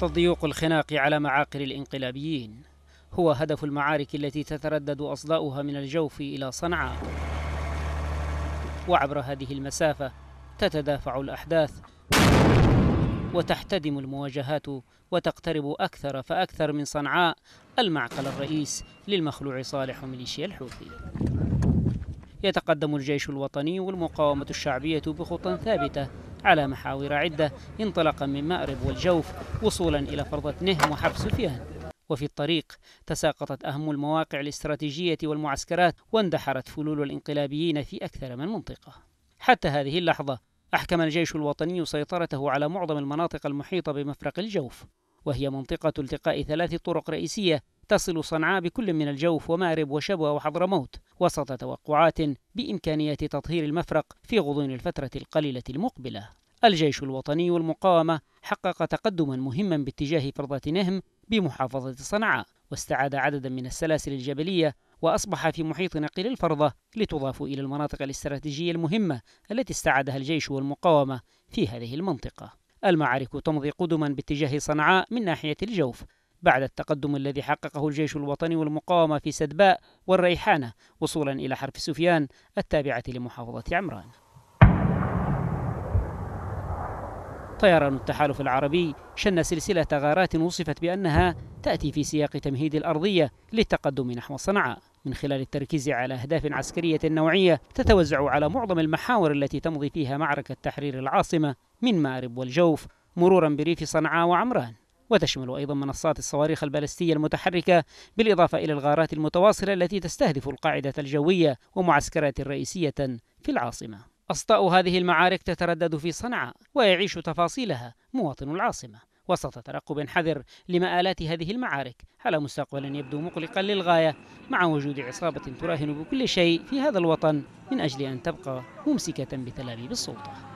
تضييق الخناق على معاقل الانقلابيين هو هدف المعارك التي تتردد أصداؤها من الجوف إلى صنعاء وعبر هذه المسافة تتدافع الأحداث وتحتدم المواجهات وتقترب أكثر فأكثر من صنعاء المعقل الرئيس للمخلوع صالح وميليشيا الحوثي يتقدم الجيش الوطني والمقاومة الشعبية بخطى ثابتة على محاور عدة انطلاقا من مأرب والجوف وصولا إلى فرضة نهم وحبس سفيان وفي الطريق تساقطت أهم المواقع الاستراتيجية والمعسكرات واندحرت فلول الانقلابيين في أكثر من منطقة حتى هذه اللحظة أحكم الجيش الوطني سيطرته على معظم المناطق المحيطة بمفرق الجوف وهي منطقة التقاء ثلاث طرق رئيسية تصل صنعاء بكل من الجوف ومأرب وشبوة وحضرموت وسط توقعات بإمكانية تطهير المفرق في غضون الفترة القليلة المقبلة الجيش الوطني والمقاومة حقق تقدما مهما باتجاه فرضة نهم بمحافظة صنعاء واستعاد عددا من السلاسل الجبلية وأصبح في محيط نقل الفرضة لتضاف إلى المناطق الاستراتيجية المهمة التي استعادها الجيش والمقاومة في هذه المنطقة المعارك تمضي قدما باتجاه صنعاء من ناحية الجوف بعد التقدم الذي حققه الجيش الوطني والمقاومة في سدباء والريحانة وصولا إلى حرف سفيان التابعة لمحافظة عمران طيران التحالف العربي شن سلسلة غارات وصفت بأنها تأتي في سياق تمهيد الأرضية للتقدم نحو صنعاء من خلال التركيز على أهداف عسكرية نوعية تتوزع على معظم المحاور التي تمضي فيها معركة تحرير العاصمة من مأرب والجوف مرورا بريف صنعاء وعمران وتشمل أيضا منصات الصواريخ البالستية المتحركة بالإضافة إلى الغارات المتواصلة التي تستهدف القاعدة الجوية ومعسكرات رئيسية في العاصمة أسطاء هذه المعارك تتردد في صنعاء ويعيش تفاصيلها مواطن العاصمة وسط ترقب حذر لمآلات هذه المعارك على مستقبل يبدو مقلقا للغاية مع وجود عصابة تراهن بكل شيء في هذا الوطن من أجل أن تبقى ممسكة بتلابيب السلطة